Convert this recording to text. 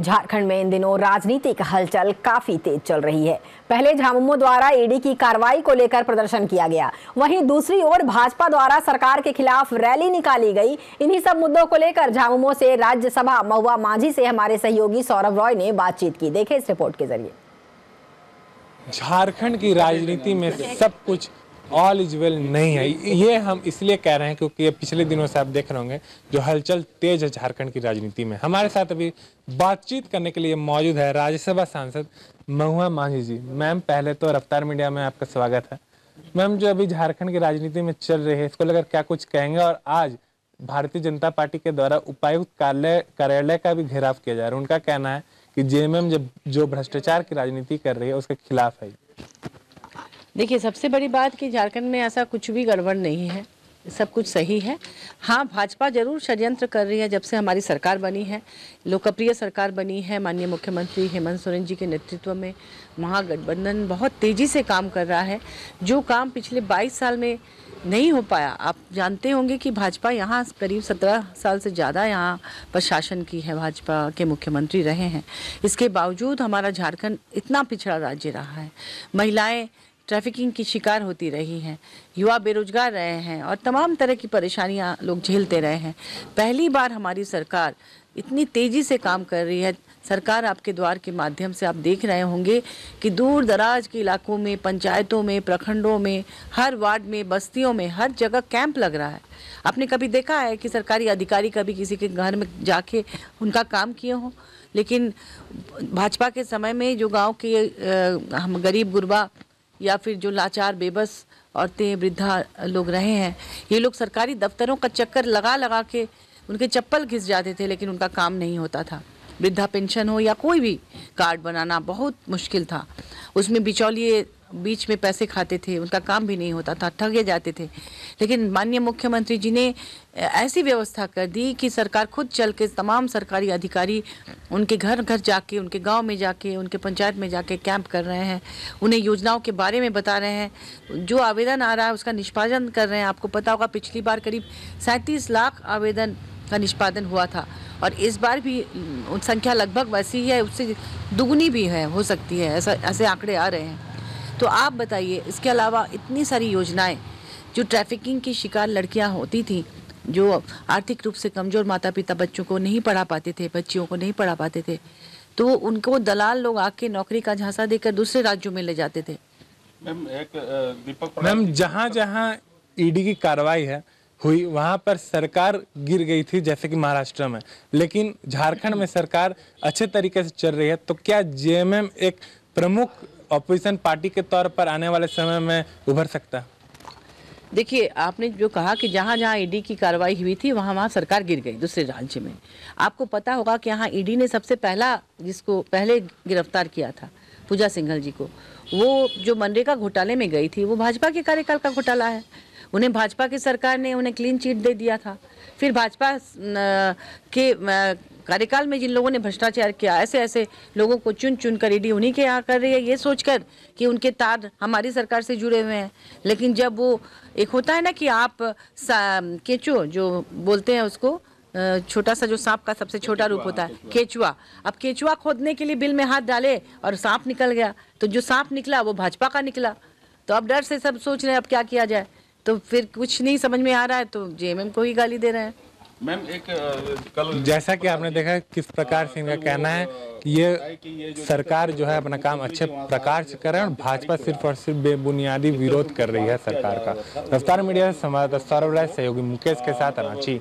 झारखंड में इन दिनों राजनीतिक हलचल काफी तेज चल रही है पहले झामुमो द्वारा ईडी की कार्रवाई को लेकर प्रदर्शन किया गया वहीं दूसरी ओर भाजपा द्वारा सरकार के खिलाफ रैली निकाली गई इन्हीं सब मुद्दों को लेकर झामुमो से राज्यसभा महुआ मांझी से हमारे सहयोगी सौरभ रॉय ने बातचीत की देखे इस रिपोर्ट के जरिए झारखंड की राजनीति में सब कुछ ऑल इज वेल नहीं है ये हम इसलिए कह रहे हैं क्योंकि ये पिछले दिनों से आप देख रहे होंगे जो हलचल तेज है झारखंड की राजनीति में हमारे साथ अभी बातचीत करने के लिए मौजूद है राज्यसभा सांसद महुआ मांझी जी मैम पहले तो रफ्तार मीडिया में आपका स्वागत है मैम जो अभी झारखंड की राजनीति में चल रही है इसको लेकर क्या कुछ कहेंगे और आज भारतीय जनता पार्टी के द्वारा उपायुक्त कार्यालय कार्यालय का भी घेराव किया जा रहा है उनका कहना है कि जेएमएम जब जो भ्रष्टाचार की राजनीति कर रही है उसके खिलाफ है देखिए सबसे बड़ी बात कि झारखंड में ऐसा कुछ भी गड़बड़ नहीं है सब कुछ सही है हाँ भाजपा जरूर षड्यंत्र कर रही है जब से हमारी सरकार बनी है लोकप्रिय सरकार बनी है माननीय मुख्यमंत्री हेमंत सोरेन जी के नेतृत्व में महागठबंधन बहुत तेज़ी से काम कर रहा है जो काम पिछले 22 साल में नहीं हो पाया आप जानते होंगे कि भाजपा यहाँ करीब सत्रह साल से ज़्यादा यहाँ पर शासन की है भाजपा के मुख्यमंत्री रहे हैं इसके बावजूद हमारा झारखंड इतना पिछड़ा राज्य रहा है महिलाएँ ट्रैफिकिंग की शिकार होती रही हैं युवा बेरोजगार रहे हैं और तमाम तरह की परेशानियां लोग झेलते रहे हैं पहली बार हमारी सरकार इतनी तेज़ी से काम कर रही है सरकार आपके द्वार के माध्यम से आप देख रहे होंगे कि दूर दराज के इलाकों में पंचायतों में प्रखंडों में हर वार्ड में बस्तियों में हर जगह कैंप लग रहा है आपने कभी देखा है कि सरकारी अधिकारी कभी किसी के घर में जाके उनका काम किए हों लेकिन भाजपा के समय में जो गांव के हम गरीब गुरबा या फिर जो लाचार बेबस औरतें वृद्धा लोग रहे हैं ये लोग सरकारी दफ्तरों का चक्कर लगा लगा के उनके चप्पल घिस जाते थे लेकिन उनका काम नहीं होता था वृद्धा पेंशन हो या कोई भी कार्ड बनाना बहुत मुश्किल था उसमें बिचौलिए बीच में पैसे खाते थे उनका काम भी नहीं होता था ठगे जाते थे लेकिन माननीय मुख्यमंत्री जी ने ऐसी व्यवस्था कर दी कि सरकार खुद चल के तमाम सरकारी अधिकारी उनके घर घर जाके उनके गांव में जाके उनके पंचायत में जाके कैंप कर रहे हैं उन्हें योजनाओं के बारे में बता रहे हैं जो आवेदन आ रहा है उसका निष्पादन कर रहे हैं आपको पता होगा पिछली बार करीब सैंतीस लाख आवेदन का निष्पादन हुआ था और इस बार भी संख्या लगभग वैसी ही है उससे दुगुनी भी है हो सकती है ऐसा ऐसे आंकड़े आ रहे हैं तो आप बताइए इसके अलावा इतनी सारी योजनाएं जो ट्रैफिकिंग की शिकार लड़कियां होती थी जो आर्थिक रूप से कमज़ोर माता पिता बच्चों को नहीं पढ़ा पाते थे बच्चियों को नहीं पढ़ा पाते थे तो उनको दलाल लोग आके नौकरी का झांसा देकर दूसरे राज्यों में ले जाते थे मैम जहाँ जहाँ ईडी e की कार्रवाई है हुई वहाँ पर सरकार गिर गई थी जैसे कि महाराष्ट्र में लेकिन झारखंड में सरकार अच्छे तरीके से चल रही है तो क्या जेएमएम एक प्रमुख ऑपोजिशन पार्टी के तौर पर आने वाले समय में उभर सकता है देखिए आपने जो कहा कि जहाँ जहाँ ईडी e की कार्रवाई हुई थी वहाँ वहाँ सरकार गिर गई दूसरे राज्य में आपको पता होगा कि यहाँ ईडी e ने सबसे पहला जिसको पहले गिरफ्तार किया था पूजा सिंघल जी को वो जो मनरेगा घोटाले में गई थी वो भाजपा के कार्यकाल का घोटाला है उन्हें भाजपा की सरकार ने उन्हें क्लीन चिट दे दिया था फिर भाजपा के कार्यकाल में जिन लोगों ने भ्रष्टाचार किया ऐसे ऐसे लोगों को चुन चुन कर ईडी उन्हीं के यहाँ कर रही है ये सोचकर कि उनके तार हमारी सरकार से जुड़े हुए हैं लेकिन जब वो एक होता है ना कि आप केचो जो बोलते हैं उसको छोटा सा जो सांप का सबसे छोटा रूप होता है केचुआ अब केचुआ खोदने के लिए बिल में हाथ डाले और सांप निकल गया तो जो सांप निकला वो भाजपा का निकला तो अब डर से सब सोच रहे हैं अब क्या किया जाए तो फिर कुछ नहीं समझ में आ रहा है तो जेएमएम को ही गाली दे रहे हैं मैम एक कल जैसा कि आपने देखा किस प्रकार से इनका कहना है कि ये सरकार जो है अपना काम अच्छे प्रकार से कर रहे हैं और भाजपा सिर्फ और सिर्फ बेबुनियादी विरोध कर रही है सरकार का रफ्तार मीडिया संवाददाता सौरभ राय सहयोगी मुकेश के साथ रांची